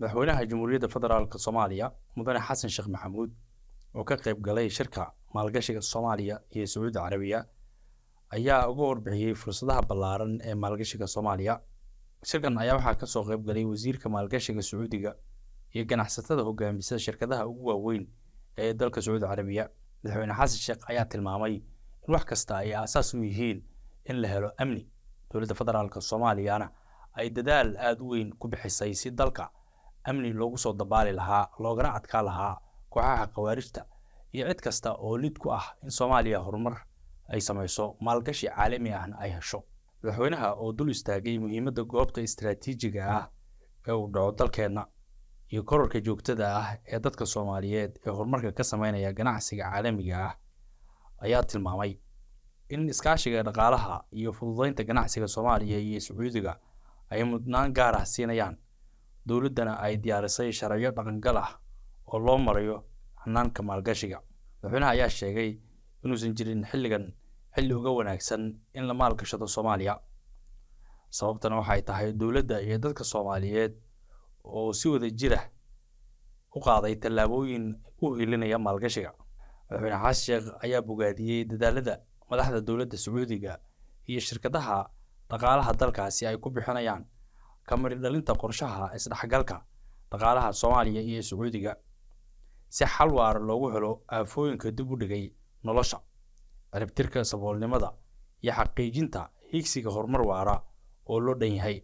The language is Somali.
madaxweynaha jamhuuriyadda federaalk soomaaliya mudane xasan sheekh maxamuud oo ka qayb galay shirka maalgashiga soomaaliya iyo sacuudi carabiya ayaa uga warbixiyey fursadaha ballaaran ee maalgashiga soomaaliya shirkan ayaa waxaa kasoo qayb galay wasiirka maalgashiga sacuudiga iyo ganacsatada hogaamisa shirkadaha ugu waaweyn ee dalka sacuudi carabiya madaxweyne xasan sheekh ayaa tilmaamay in wax kasta ay aasaas u yihiin in la helo amni dowladda federaalk soomaaliyana ay dadaal aada u weyn ku bixisay si dalka amni loogu soo dabaali lahaa loogana adkaa lahaa kooxaha khawaarijta iyo cid kasta oo lid ku ah in soomaaliya horumar ay samayso maalgashi caalami ahna ay hesho madaxweynaha oo dul istaagay muhiimadda goobta istaraatiijiga ah ee uu dhaco dalkeenna iyo korarka joogtada ah ee dadka soomaaliyeed ee horumarka ka sameynaya ganacsiga caalamiga ah ayaa tilmaamay in iskaashiga dhaqaalaha iyo fududaynta ganacsiga soomaaliya iyo sacuudiga ay mudnaan gaar ah siinayaan dowladdana ay diyaarisay sharciyo dhaqangal ah oo loo marayo hanaanka maalgashiga madaxweynaha ayaa sheegay inuusan jirin xilligan xilli uga wanaagsan in la maalgashado soomaaliya sababtana waxay tahay dowladda iyo dadka soomaaliyeed oo si wada jirah u qaaday tallaabooyin u hilinaya maalgashiga madaxweyne xasan ayaa bogaadiyey dadaalada madaxda dowladda sacuudiga iyo shirkadaha dhaqaalaha dalkaasi ay ku bixinayaan kamari dhalinta qorshaha isdhexgalka dhaqaalaha soomaaliya iyo sacuudiga si xal waara loogu helo aafooyinka dib u dhigay nolosha ciribtirka saboolnimada iyo xaqiijinta higsiga horumar waara oo loo dhan yahay